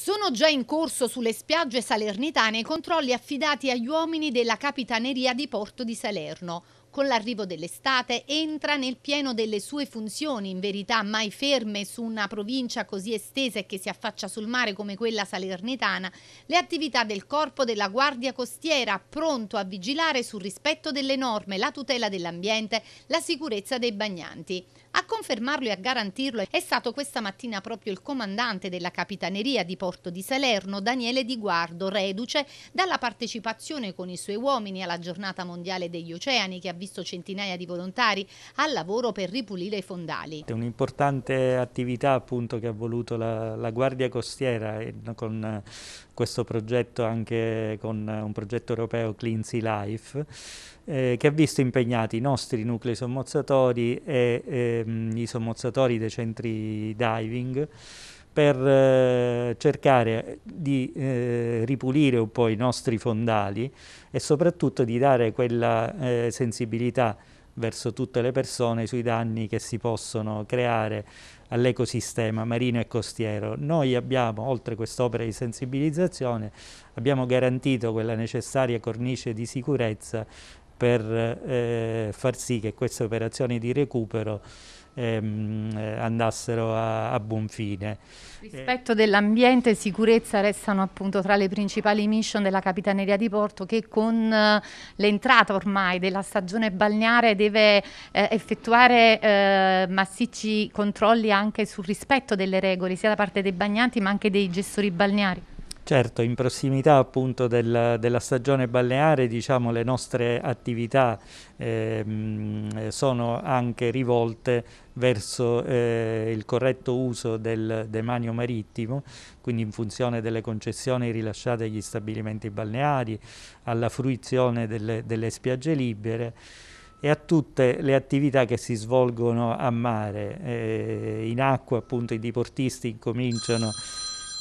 Sono già in corso sulle spiagge salernitane i controlli affidati agli uomini della Capitaneria di Porto di Salerno con l'arrivo dell'estate entra nel pieno delle sue funzioni, in verità mai ferme su una provincia così estesa e che si affaccia sul mare come quella salernitana, le attività del corpo della Guardia Costiera, pronto a vigilare sul rispetto delle norme, la tutela dell'ambiente, la sicurezza dei bagnanti. A confermarlo e a garantirlo è stato questa mattina proprio il comandante della Capitaneria di Porto di Salerno, Daniele Di Guardo, reduce dalla partecipazione con i suoi uomini alla Giornata Mondiale degli Oceani che ha visto visto centinaia di volontari al lavoro per ripulire i fondali. È un'importante attività appunto che ha voluto la, la Guardia Costiera con eh, questo progetto anche con eh, un progetto europeo Clean Sea Life eh, che ha visto impegnati i nostri nuclei sommozzatori e ehm, i sommozzatori dei centri diving per eh, cercare di eh, ripulire un po' i nostri fondali e soprattutto di dare quella eh, sensibilità verso tutte le persone sui danni che si possono creare all'ecosistema marino e costiero. Noi abbiamo, oltre quest'opera di sensibilizzazione, abbiamo garantito quella necessaria cornice di sicurezza per eh, far sì che queste operazioni di recupero ehm, eh, andassero a, a, buon fine. Rispetto eh. dell'ambiente e sicurezza restano appunto tra le principali mission della Capitaneria di Porto che con eh, l'entrata ormai della stagione balneare deve eh, effettuare eh, massicci controlli anche sul rispetto delle regole sia da parte dei bagnanti ma anche dei gestori balneari. Certo, in prossimità appunto del, della stagione balneare diciamo, le nostre attività ehm, sono anche rivolte verso eh, il corretto uso del demanio marittimo, quindi in funzione delle concessioni rilasciate agli stabilimenti balneari, alla fruizione delle, delle spiagge libere e a tutte le attività che si svolgono a mare. Eh, in acqua appunto i diportisti incominciano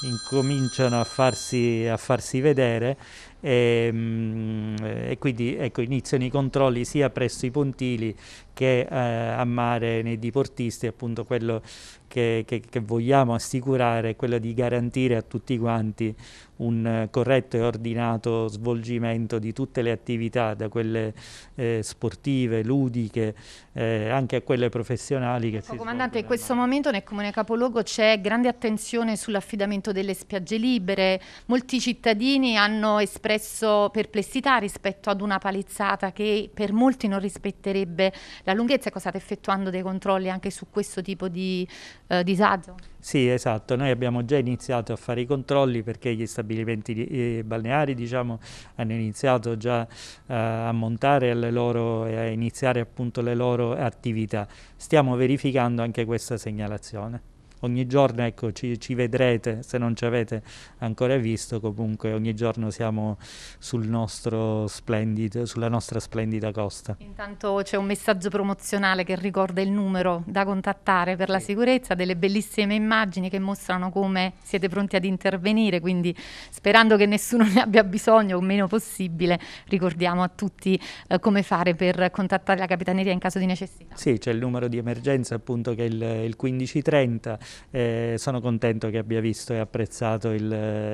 incominciano a farsi, a farsi vedere e, ehm, e quindi ecco, iniziano i controlli sia presso i pontili che eh, a mare nei diportisti, appunto quello che, che, che, vogliamo assicurare è quello di garantire a tutti quanti un corretto e ordinato svolgimento di tutte le attività, da quelle eh, sportive, ludiche, eh, anche a quelle professionali. Che ecco, si comandante, in questo momento nel comune capoluogo c'è grande attenzione sull'affidamento delle spiagge libere, molti cittadini hanno esperto espresso perplessità rispetto ad una palizzata che per molti non rispetterebbe la lunghezza. Ecco, state effettuando dei controlli anche su questo tipo di eh, disagio? Sì, esatto. Noi abbiamo già iniziato a fare i controlli perché gli stabilimenti eh, balneari diciamo, hanno iniziato già eh, a montare le loro, e a iniziare appunto le loro attività. Stiamo verificando anche questa segnalazione ogni giorno ecco, ci, ci, vedrete se non ci avete ancora visto comunque ogni giorno siamo sul sulla nostra splendida costa intanto c'è un messaggio promozionale che ricorda il numero da contattare per la sicurezza delle bellissime immagini che mostrano come siete pronti ad intervenire quindi sperando che nessuno ne abbia bisogno o meno possibile ricordiamo a tutti eh, come fare per contattare la capitaneria in caso di necessità sì c'è il numero di emergenza appunto che è il, il 1530 eh, sono contento che abbia visto e apprezzato il,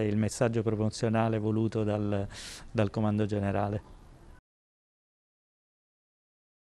il messaggio promozionale voluto dal, dal Comando Generale.